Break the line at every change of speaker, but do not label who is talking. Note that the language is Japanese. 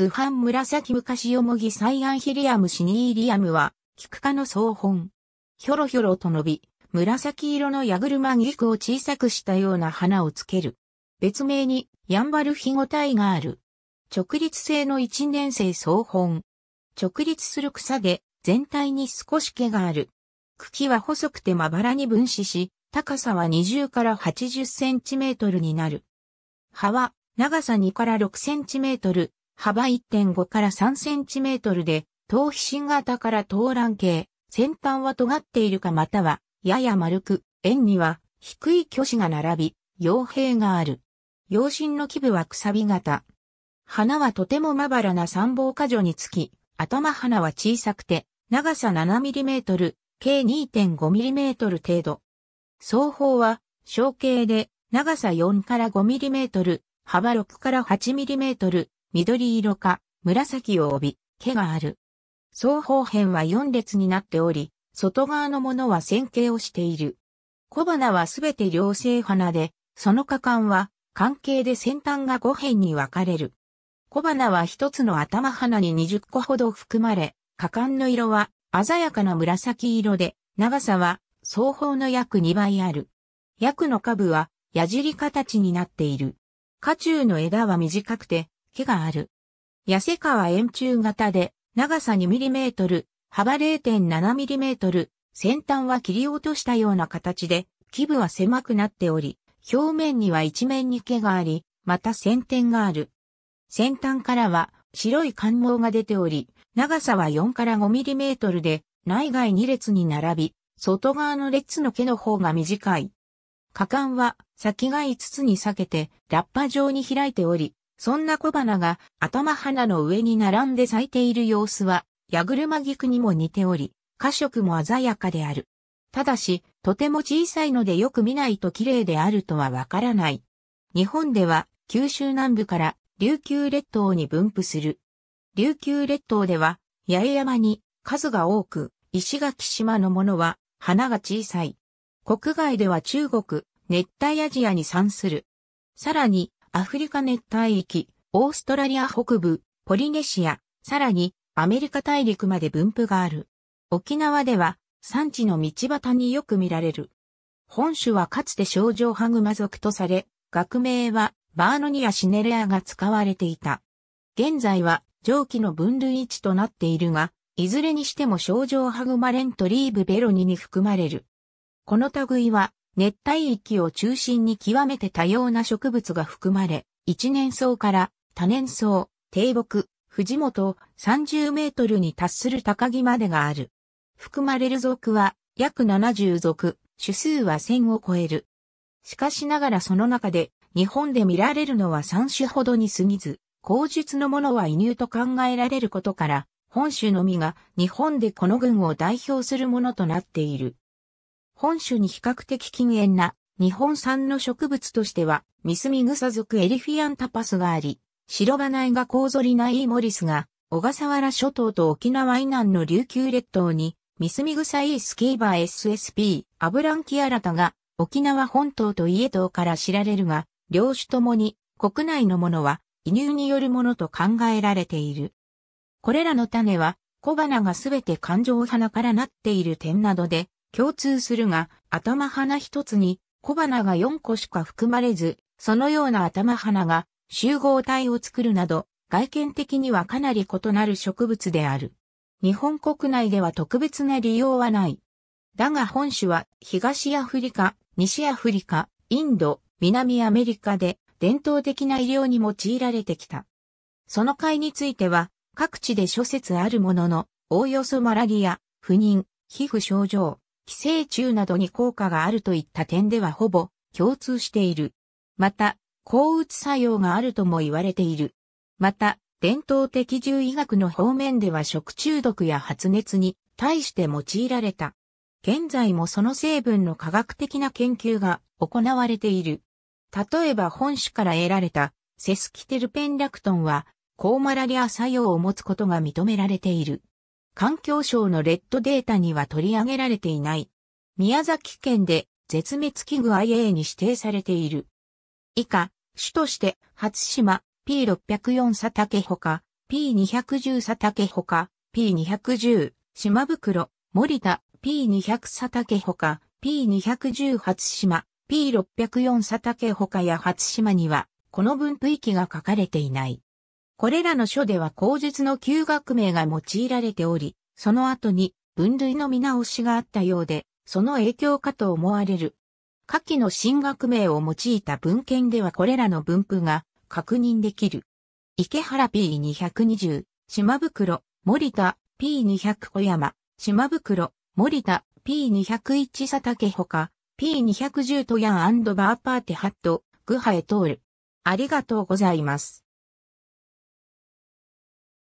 図版紫昔よもぎサイアンヒリアムシニーリアムは、菊科の総本。ひょろひょろと伸び、紫色の矢車菊を小さくしたような花をつける。別名に、ヤンバルヒゴタイがある。直立性の一年生総本。直立する草で、全体に少し毛がある。茎は細くてまばらに分子し、高さは20から80センチメートルになる。葉は、長さ2から6センチメートル、幅1.5から3センチメートルで、頭皮芯型から頭卵形、先端は尖っているかまたは、やや丸く、円には低い虚子が並び、傭兵がある。傭身の基部はくさび型。花はとてもまばらな三房果樹につき、頭花は小さくて、長さ7トル、計2 5トル程度。双方は、小径で、長さ4から5トル、幅6から8トル、緑色か紫を帯び、毛がある。双方辺は4列になっており、外側のものは線形をしている。小花はすべて両性花で、その果敢は、関係で先端が5辺に分かれる。小花は一つの頭花に20個ほど含まれ、果敢の色は鮮やかな紫色で、長さは双方の約2倍ある。約の下部は矢尻形になっている。花中の枝は短くて、毛がある。痩せ川円柱型で、長さ 2mm、幅 0.7mm、先端は切り落としたような形で、基部は狭くなっており、表面には一面に毛があり、また先点がある。先端からは白い感毛が出ており、長さは4から5ミリメートルで、内外2列に並び、外側の列の毛の方が短い。果敢は先が5つに裂けて、ラッパ状に開いており、そんな小花が頭花の上に並んで咲いている様子は、矢車菊にも似ており、花色も鮮やかである。ただし、とても小さいのでよく見ないと綺麗であるとはわからない。日本では、九州南部から琉球列島に分布する。琉球列島では、八重山に数が多く、石垣島のものは花が小さい。国外では中国、熱帯アジアに産する。さらに、アフリカ熱帯域、オーストラリア北部、ポリネシア、さらにアメリカ大陸まで分布がある。沖縄では産地の道端によく見られる。本種はかつて症状ハグマ族とされ、学名はバーノニア・シネレアが使われていた。現在は上記の分類位置となっているが、いずれにしても症状ハグマレントリーブベロニに含まれる。この類は熱帯域を中心に極めて多様な植物が含まれ、一年草から多年草、低木、藤本30メートルに達する高木までがある。含まれる属は約70属、種数は1000を超える。しかしながらその中で日本で見られるのは3種ほどに過ぎず、口述のものは移入と考えられることから、本種のみが日本でこの群を代表するものとなっている。本種に比較的近縁な日本産の植物としては、ミスミグサ属エリフィアンタパスがあり、白花井がコウゾリナイモリスが、小笠原諸島と沖縄以南の琉球列島に、ミスミグサイースキーバー SSP、アブランキアラタが、沖縄本島と伊江島から知られるが、両種ともに、国内のものは、移入によるものと考えられている。これらの種は、小花がすべて環状花からなっている点などで、共通するが、頭花一つに小花が4個しか含まれず、そのような頭花が集合体を作るなど、外見的にはかなり異なる植物である。日本国内では特別な利用はない。だが本種は東アフリカ、西アフリカ、インド、南アメリカで伝統的な医療に用いられてきた。その会については各地で諸説あるものの、おおよそマラリア、不妊、皮膚症状、寄生虫などに効果があるといった点ではほぼ共通している。また、抗うつ作用があるとも言われている。また、伝統的獣医学の方面では食中毒や発熱に対して用いられた。現在もその成分の科学的な研究が行われている。例えば本種から得られたセスキテルペンラクトンは、抗マラリア作用を持つことが認められている。環境省のレッドデータには取り上げられていない。宮崎県で絶滅危惧 IA に指定されている。以下、主として、初島、P604 佐竹ほか、P210 佐竹ほか、P210、島袋、森田、P200 佐竹ほか、P210 初島、P604 佐竹ほかや初島には、この分布域が書かれていない。これらの書では口述の旧学名が用いられており、その後に分類の見直しがあったようで、その影響かと思われる。下記の新学名を用いた文献ではこれらの分布が確認できる。池原 P220、島袋、森田 P200 小山、島袋、森田 P201 佐竹ほか、P210 トヤンバーパーテハット、グハエトール。ありがとうございます。